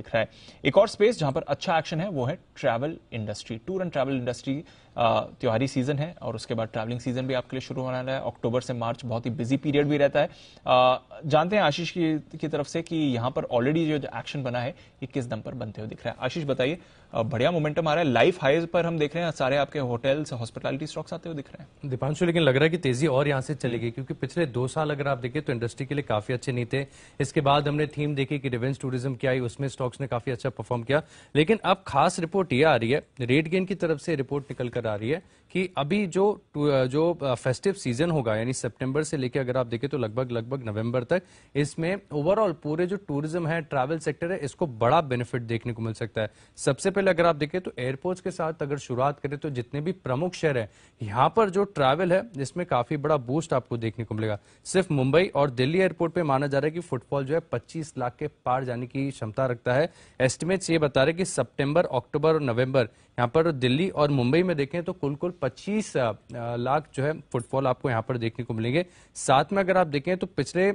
दिख रहा है एक और स्पेस जहां पर अच्छा एक्शन है वो है travel industry tour and travel industry त्योहारी सीजन है और उसके बाद ट्रैवलिंग सीजन भी आपके लिए शुरू होने वाला है अक्टूबर से मार्च बहुत ही बिजी पीरियड भी रहता है आ, जानते हैं आशीष की, की तरफ से कि यहां पर ऑलरेडी जो एक्शन बना है ये किस दम पर बनते हुए दिख रहा है आशीष बताइए बढ़िया मोमेंटम आ रहा है लाइफ हाई पर हम देख रहे हैं सारे आपके होटल्स हॉस्पिटलिटी स्टॉक्स आते हुए दिख रहे हैं दीपांशु लेकिन लग रहा है कि तेजी और यहाँ से चलेगी क्योंकि पिछले दो साल अगर आप देखें तो इंडस्ट्री के लिए काफी अच्छे नहीं थे इसके बाद हमने थीम देखी कि रिवेंस टूरिज्म क्या आई उसमें स्टॉक स्टॉक्स ने काफी अच्छा परफॉर्म किया लेकिन अब खास रिपोर्ट ये आ रही है रेट गेन की तरफ से रिपोर्ट निकल कर आ रही है कि अभी जो जो फेस्टिव सीजन होगा यानी सितंबर से लेकर अगर आप देखें तो लगभग लगभग नवंबर तक इसमें ओवरऑल पूरे जो टूरिज्म है ट्रैवल सेक्टर है इसको बड़ा बेनिफिट देखने को मिल सकता है सबसे पहले अगर आप देखें तो एयरपोर्ट्स के साथ अगर शुरुआत करें तो जितने भी प्रमुख शहर है यहां पर जो ट्रैवल है इसमें काफी बड़ा बूस्ट आपको देखने को मिलेगा सिर्फ मुंबई और दिल्ली एयरपोर्ट पर माना जा रहा है कि फुटबॉल जो है पच्चीस लाख के पार जाने की क्षमता रखता है है एस्टिमेट्स ये बता रहे कि सितंबर अक्टूबर और नवंबर यहाँ पर दिल्ली और मुंबई में देखें तो कुल कुल 25 लाख जो है फुटफॉल आपको यहाँ पर देखने को मिलेंगे साथ में अगर आप देखें तो पिछले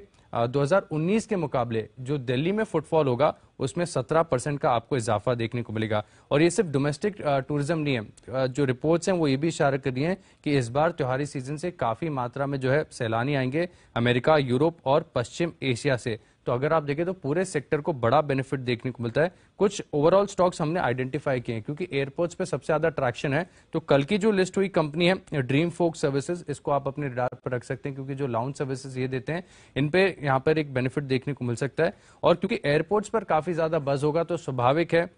2019 के मुकाबले जो दिल्ली में फुटफॉल होगा उसमें 17 परसेंट का आपको इजाफा देखने को मिलेगा और ये सिर्फ डोमेस्टिक टूरिज्म नहीं है जो रिपोर्ट्स हैं वो ये भी इशारा कर रही हैं कि इस बार त्योहारी सीजन से काफी मात्रा में जो है सैलानी आएंगे अमेरिका यूरोप और पश्चिम एशिया से तो अगर आप देखें तो पूरे सेक्टर को बड़ा बेनिफिट देखने को मिलता है कुछ ओवरऑल स्टॉक्स हमने आइडेंटिफाई किए हैं क्योंकि एयरपोर्ट्स पे सबसे ज्यादा अट्रैक्शन है तो कल की जो लिस्ट हुई कंपनी है ड्रीम फोक सर्विसेज इसको आप अपने रिडार पर रख सकते हैं क्योंकि जो लाउंज सर्विसेज ये देते हैं इन पे यहाँ पर एक बेनिफिट देखने को मिल सकता है और क्योंकि एयरपोर्ट्स पर काफी ज्यादा बज होगा तो स्वाभाविक है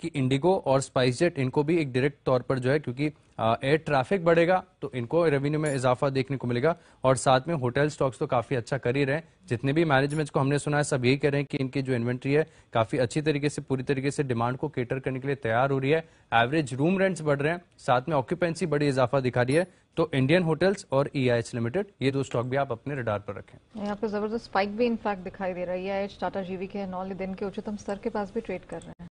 कि इंडिगो और स्पाइसजेट इनको भी एक डायरेक्ट तौर पर जो है क्योंकि एयर ट्रैफिक बढ़ेगा तो इनको रेवेन्यू में इजाफा देखने को मिलेगा और साथ में होटल स्टॉक्स तो काफी अच्छा कर ही रहे जितने भी मैनेजमेंट को हमने सुना है सब यही कह रहे हैं कि इनकी जो इन्वेंट्री है काफी अच्छी तरीके से पूरी तरीके से डिमांड को केटर करने के लिए तैयार हो रही है एवरेज रूम रेंट्स बढ़ रहे हैं साथ में ऑक्यूपेंसी बड़ी इजाफा दिखा रही है तो इंडियन होटल्स और ई e लिमिटेड ये दो स्टॉक भी आप अपने रडार पर रखें यहाँ पे जबरदस्त स्पाइक भी इनफैक्ट दिखाई दे रही है टाटा जीवी के नौ दिन के उच्चतम स्तर के पास भी ट्रेड कर रहे हैं